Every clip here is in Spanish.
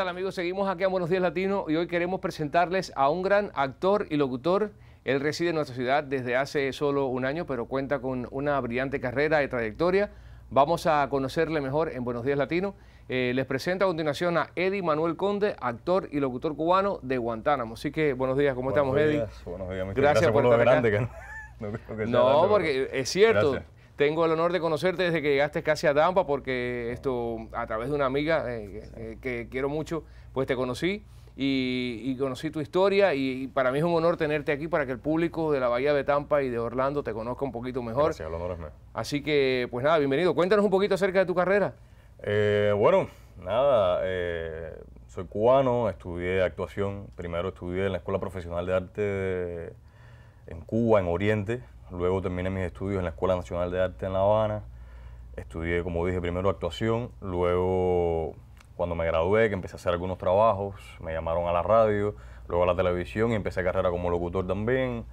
tal amigos? Seguimos aquí a Buenos Días Latino y hoy queremos presentarles a un gran actor y locutor. Él reside en nuestra ciudad desde hace solo un año, pero cuenta con una brillante carrera y trayectoria. Vamos a conocerle mejor en Buenos Días Latino. Eh, les presento a continuación a Eddie Manuel Conde, actor y locutor cubano de Guantánamo. Así que buenos días, ¿cómo estamos, Eddie? Buenos días, gracias, gracias por, lo grande acá. que no, no, porque es cierto. Tengo el honor de conocerte desde que llegaste casi a Tampa, porque esto a través de una amiga eh, eh, que quiero mucho, pues te conocí y, conocí tu historia y, para mí es un honor tenerte aquí para que el público de la Bahía de Tampa y de Orlando te conozca un poquito mejor. Gracias, el honor es mío. Así que, pues nada, bienvenido. Cuéntanos un poquito acerca de tu carrera. Eh, bueno, nada, soy cubano, estudié actuación. Primero estudié en la Escuela Profesional de Arte en Cuba, en Oriente Luego terminé mis estudios en la Escuela Nacional de Arte en La Habana. Estudié, como dije, primero actuación, luego cuando me gradué, que empecé a hacer algunos trabajos, me llamaron a la radio, luego a la televisión y empecé carrera como locutor también.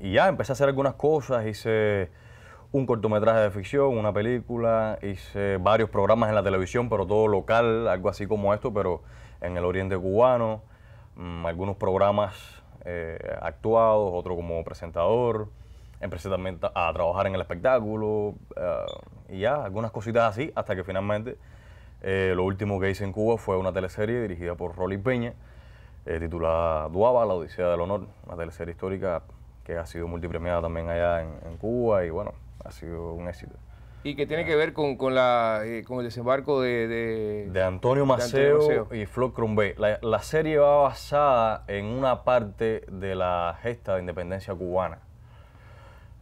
y ya empecé a hacer algunas cosas, hice un cortometraje de ficción, una película, hice varios programas en la televisión, pero todo local, algo así como esto, pero en el oriente cubano, mm, algunos programas eh, actuados, actuado, otro como presentador. Empecé también a trabajar en el espectáculo eh, y ya, algunas cositas así, hasta que finalmente eh, lo último que hice en Cuba fue una teleserie dirigida por Rolly Peña, titulada Duaba, La Odisea del Honor, una teleserie histórica que ha sido multipremiada también allá en Cuba y bueno, ha sido un éxito y que tiene que ver con, la, eh, el desembarco de, de, Antonio Maceo, y Flor Crumbé. La, serie va basada en una parte de la gesta de independencia cubana.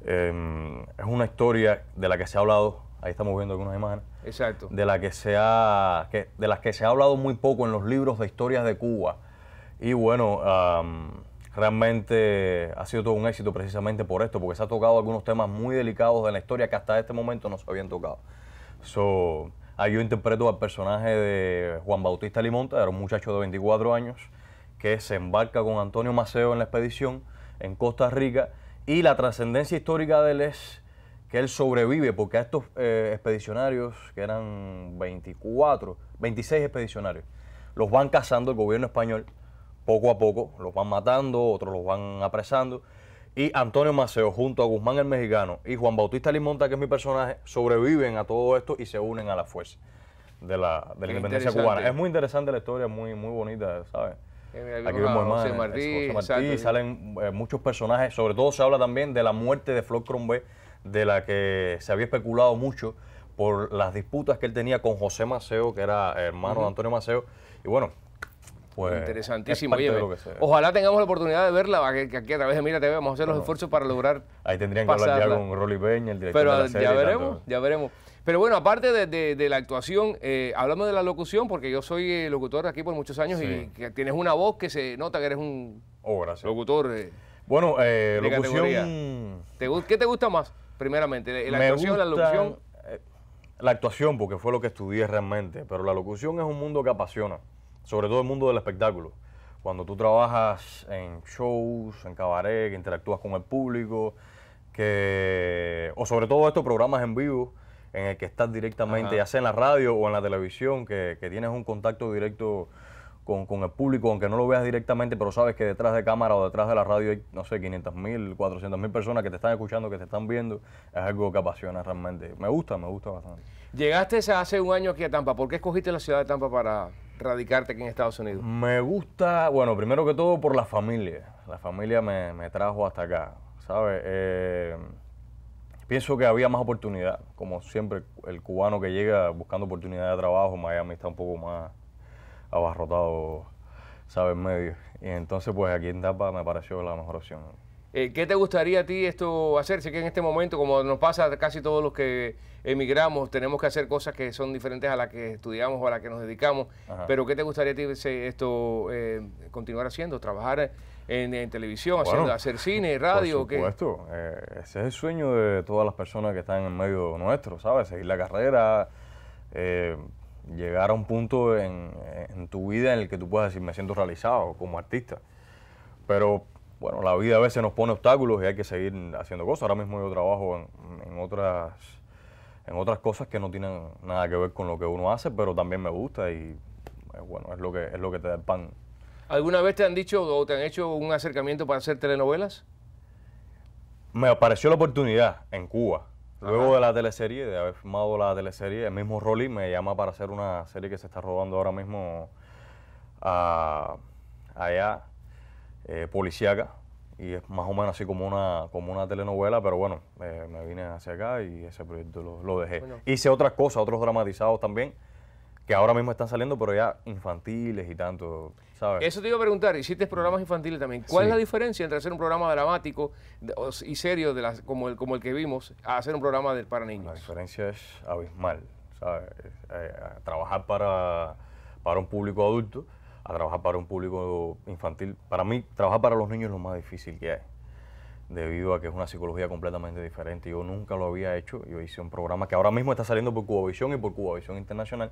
Em, es una historia de la que se ha hablado, ahí estamos viendo algunas imágenes. Exacto. De, la que se ha, de las que se ha hablado muy poco en los libros de historias de Cuba. Y bueno, realmente ha sido todo un éxito precisamente por esto, porque se ha tocado algunos temas muy delicados de la historia que hasta este momento no se habían tocado. So, ahí yo interpreto al personaje de Juan Bautista Limonta, era un muchacho de 24 años, que se embarca con Antonio Maceo en la expedición en Costa Rica, y la trascendencia histórica de él es que él sobrevive, porque a estos eh, expedicionarios, que eran 24, 26 expedicionarios, los van cazando el gobierno español, poco a poco, los van matando, otros los van apresando. Y Antonio Maceo, junto a Guzmán el Mexicano y Juan Bautista Limonta, que es mi personaje, sobreviven a todo esto y se unen a la fuerza de la, independencia cubana. Es muy interesante la historia, muy, muy bonita, ¿sabes? Eh, Aquí vemos a José Martí salen eh, muchos personajes, sobre todo se habla también de la muerte de Flor Crombé, de la que se había especulado mucho por las disputas que él tenía con José Maceo, que era hermano de Antonio Maceo, y bueno, pues, Interesantísimo. ojalá tengamos la oportunidad de verla, que, aquí a través de Mira TV vamos a hacer los esfuerzos para lograr. Ahí tendrían que hablar ya con Rolly Peña, el director Pero de la ya veremos, ya veremos. Pero bueno, aparte de, la actuación, eh, hablamos de la locución, porque yo soy eh, locutor aquí por muchos años y que tienes una voz que se nota que eres un oh, locutor. Eh, bueno, eh, locución. ¿Qué te gusta más, primeramente? ¿La actuación la locución? Eh, la actuación, porque fue lo que estudié realmente, pero la locución es un mundo que apasiona sobre todo el mundo del espectáculo. Cuando tú trabajas en shows, en cabaret, que interactúas con el público, que, o sobre todo estos programas en vivo, en el que estás directamente, ya sea en la radio o en la televisión, que, tienes un contacto directo con, con, el público, aunque no lo veas directamente, pero sabes que detrás de cámara o detrás de la radio hay, no sé, 500 mil, 400 mil personas que te están escuchando, que te están viendo, es algo que apasiona realmente. Me gusta, me gusta bastante. Llegaste hace un año aquí a Tampa, ¿por qué escogiste la ciudad de Tampa para, radicarte aquí en Estados Unidos? Me gusta, bueno, primero que todo por la familia. La familia me, me trajo hasta acá, ¿sabes? Eh, pienso que había más oportunidad. Como siempre, el cubano que llega buscando oportunidad de trabajo, Miami está un poco más abarrotado, ¿sabes? Medio. Y entonces, pues aquí en Tapa me pareció la mejor opción. Eh, ¿Qué te gustaría a ti esto hacer? Sé que en este momento, como nos pasa casi todos los que emigramos, tenemos que hacer cosas que son diferentes a las que estudiamos o a las que nos dedicamos. Pero ¿qué te gustaría a ti esto eh, continuar haciendo? ¿Trabajar en, televisión, hacer cine, radio? Por supuesto. Eh, ese es el sueño de todas las personas que están en medio nuestro, ¿sabes? Seguir la carrera, llegar a un punto en, en tu vida en el que tú puedas decir, me siento realizado como artista. Pero bueno, la vida a veces nos pone obstáculos y hay que seguir haciendo cosas. Ahora mismo yo trabajo en, otras en otras cosas que no tienen nada que ver con lo que uno hace, pero también me gusta y eh, bueno, es lo que es lo que te da el pan. ¿Alguna vez te han dicho o te han hecho un acercamiento para hacer telenovelas? Me apareció la oportunidad en Cuba. Luego de la teleserie, de haber filmado la teleserie, el mismo Rolly me llama para hacer una serie que se está rodando ahora mismo ah, allá eh, policíaca y es más o menos así como una, como una telenovela, pero bueno, eh, me vine hacia acá y ese proyecto lo, dejé. Hice otras cosas, otros dramatizados también, que ahora mismo están saliendo, pero ya infantiles y tanto, ¿sabes? Eso te iba a preguntar, hiciste programas infantiles también. ¿Cuál es la diferencia entre hacer un programa dramático y serio de como, el, como el que vimos a hacer un programa para niños? La diferencia es abismal, ¿sabes? Eh, trabajar para, para un público adulto a trabajar para un público infantil. Para mí, trabajar para los niños es lo más difícil que hay, debido a que es una psicología completamente diferente. Yo nunca lo había hecho. Yo hice un programa que ahora mismo está saliendo por Cubavisión y por Cubavisión Internacional,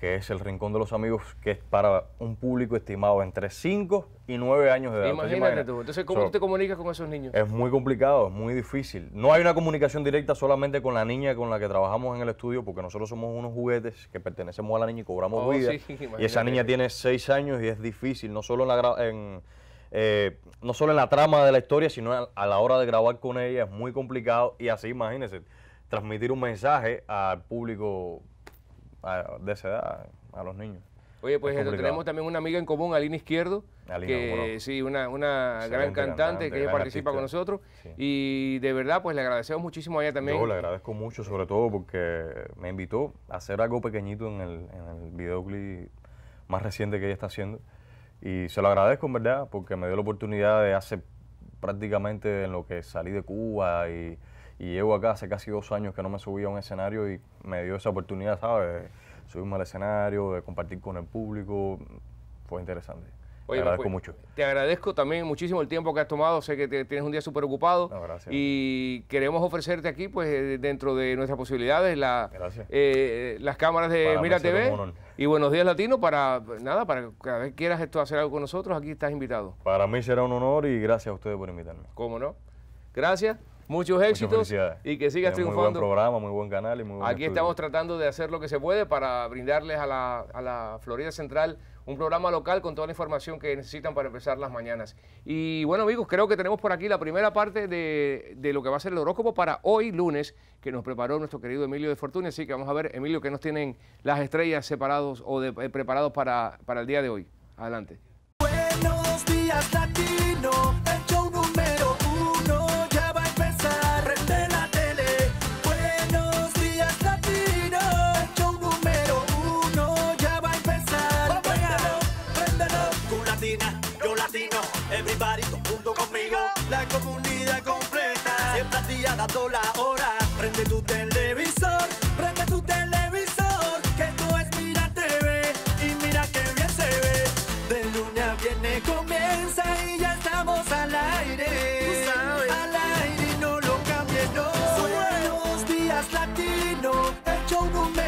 que es el Rincón de los Amigos, que es para un público estimado entre 5 y 9 años de edad. Imagínate, tú. Entonces, ¿cómo te comunicas con esos niños? Es muy complicado, es muy difícil. No hay una comunicación directa solamente con la niña con la que trabajamos en el estudio, porque nosotros somos unos juguetes que pertenecemos a la niña y cobramos oh, vida. y esa niña tiene 6 años y es difícil, no solo en la... Eh, no solo en la trama de la historia, sino a, la hora de grabar con ella es muy complicado y así, imagínese, transmitir un mensaje al público de esa edad a los niños. Oye, pues eh, tenemos también una amiga en común, Aline Izquierdo, que sí, una, una gran cantante que participa con nosotros. Y de verdad, pues le agradecemos muchísimo a ella también. Yo le agradezco mucho, sobre todo porque me invitó a hacer algo pequeñito en el, en el videoclip más reciente que ella está haciendo. Y se lo agradezco, en verdad, porque me dio la oportunidad de hacer prácticamente en lo que salí de Cuba y y llevo acá hace casi dos años que no me subía a un escenario y me dio esa oportunidad, ¿sabes? Subirme al escenario, de compartir con el público. Fue interesante. te agradezco pues, mucho. Te agradezco también muchísimo el tiempo que has tomado. Sé que tienes un día súper ocupado. Gracias. y queremos ofrecerte aquí, pues, eh, dentro de nuestras posibilidades, eh, las cámaras de Mira TV y Buenos Días Latino para, pues, nada, para cada vez quieras esto, hacer algo con nosotros, aquí estás invitado. Para mí será un honor y gracias a ustedes por invitarme. ¿Cómo no? Gracias. Muchos éxitos y que sigas triunfando. Muy buen programa, muy buen canal y muy Aquí estamos tratando de hacer lo que se puede para brindarles a la, Florida Central un programa local con toda la información que necesitan para empezar las mañanas. Y bueno, amigos, creo que tenemos por aquí la primera parte de, lo que va a ser el horóscopo para hoy lunes, que nos preparó nuestro querido Emilio de Fortuna. Así que vamos a ver, Emilio, qué nos tienen las estrellas separados o eh, preparados para, para el día de hoy. Adelante. Buenos días, ha dado la hora. Prende tu televisor, prende tu televisor, que tú es Mira TV y mira que bien se ve. De luna viene, comienza y ya estamos al aire. Al aire y no lo cambio no. Buenos días, latino, hecho un número